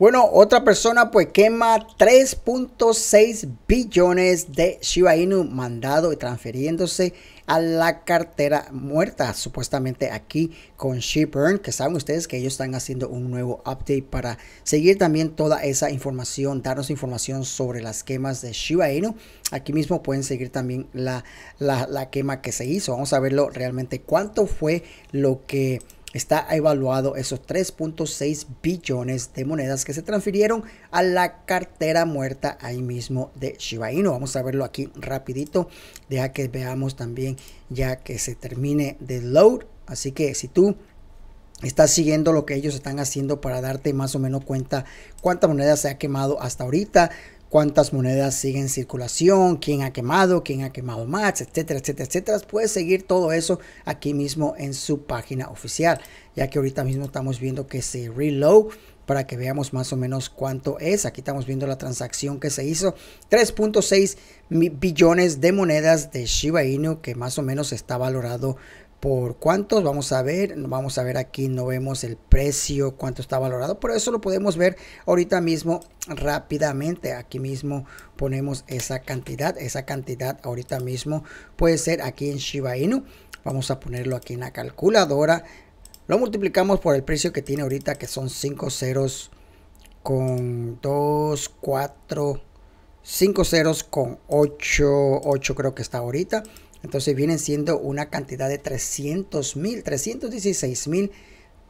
Bueno, otra persona pues quema 3.6 billones de Shiba Inu mandado y transfiriéndose a la cartera muerta, supuestamente aquí con Shiburn que saben ustedes que ellos están haciendo un nuevo update para seguir también toda esa información, darnos información sobre las quemas de Shiba Inu. Aquí mismo pueden seguir también la, la, la quema que se hizo. Vamos a verlo realmente cuánto fue lo que está evaluado esos 3.6 billones de monedas que se transfirieron a la cartera muerta ahí mismo de Shiba Vamos a verlo aquí rapidito, deja que veamos también ya que se termine de load. Así que si tú estás siguiendo lo que ellos están haciendo para darte más o menos cuenta cuántas monedas se ha quemado hasta ahorita, cuántas monedas siguen en circulación, quién ha quemado, quién ha quemado más, etcétera, etcétera, etcétera. Puedes seguir todo eso aquí mismo en su página oficial, ya que ahorita mismo estamos viendo que se reload para que veamos más o menos cuánto es. Aquí estamos viendo la transacción que se hizo, 3.6 billones de monedas de Shiba Inu que más o menos está valorado por cuántos, vamos a ver, vamos a ver aquí, no vemos el precio, cuánto está valorado, pero eso lo podemos ver ahorita mismo rápidamente, aquí mismo ponemos esa cantidad, esa cantidad ahorita mismo puede ser aquí en Shiba Inu, vamos a ponerlo aquí en la calculadora, lo multiplicamos por el precio que tiene ahorita que son 5 ceros con 2, 4, 5 ceros con 8, creo que está ahorita, entonces vienen siendo una cantidad de 300 mil, 316 mil,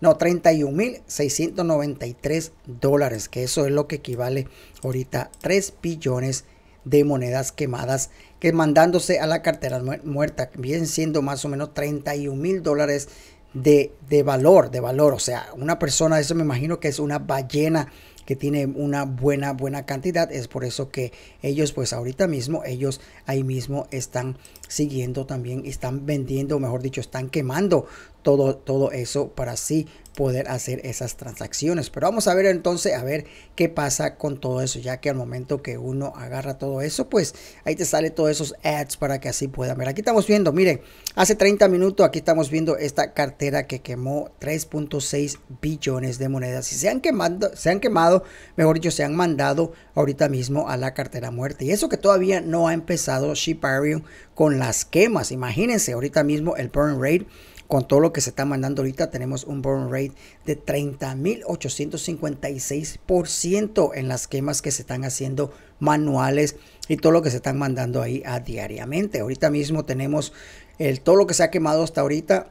no, 31 mil 693 dólares, que eso es lo que equivale ahorita 3 billones de monedas quemadas que mandándose a la cartera muerta, vienen siendo más o menos 31 mil dólares de, de, valor, de valor. O sea, una persona, eso me imagino que es una ballena que tiene una buena, buena cantidad. Es por eso que ellos, pues ahorita mismo, ellos ahí mismo están siguiendo también, están vendiendo, mejor dicho, están quemando todo, todo eso para así poder hacer esas transacciones. Pero vamos a ver entonces, a ver qué pasa con todo eso, ya que al momento que uno agarra todo eso, pues ahí te sale todos esos ads para que así puedan ver. Aquí estamos viendo, miren, hace 30 minutos aquí estamos viendo esta cartera que quemó 3.6 billones de monedas y se han quemado, se han quemado, mejor dicho, se han mandado ahorita mismo a la cartera muerte. Y eso que todavía no ha empezado Shiparium con las quemas. Imagínense, ahorita mismo el burn rate, con todo lo que se está mandando ahorita, tenemos un burn rate de 30.856% en las quemas que se están haciendo manuales y todo lo que se están mandando ahí a diariamente. Ahorita mismo tenemos el, todo lo que se ha quemado hasta ahorita,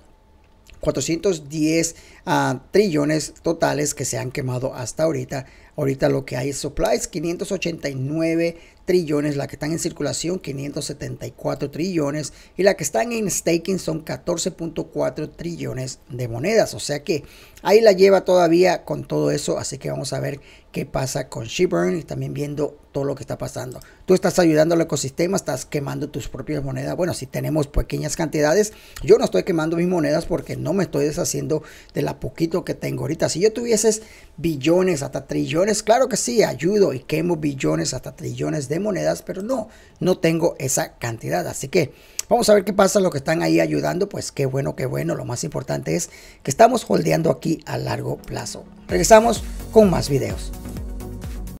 410 ah, trillones totales que se han quemado hasta ahorita. Ahorita lo que hay es supplies, 589 trillones, la que están en circulación 574 trillones y la que están en staking son 14.4 trillones de monedas. O sea que ahí la lleva todavía con todo eso, así que vamos a ver qué pasa con Shiburn? y también viendo todo lo que está pasando. Tú estás ayudando al ecosistema, estás quemando tus propias monedas. Bueno, si tenemos pequeñas cantidades, yo no estoy quemando mis monedas porque no me estoy deshaciendo de la poquito que tengo ahorita. Si yo tuvieses billones, hasta trillones, claro que sí, ayudo y quemo billones, hasta trillones de monedas, pero no, no tengo esa cantidad. Así que vamos a ver qué pasa, Lo que están ahí ayudando, pues qué bueno, qué bueno. Lo más importante es que estamos holdeando aquí a largo plazo. Regresamos con más videos.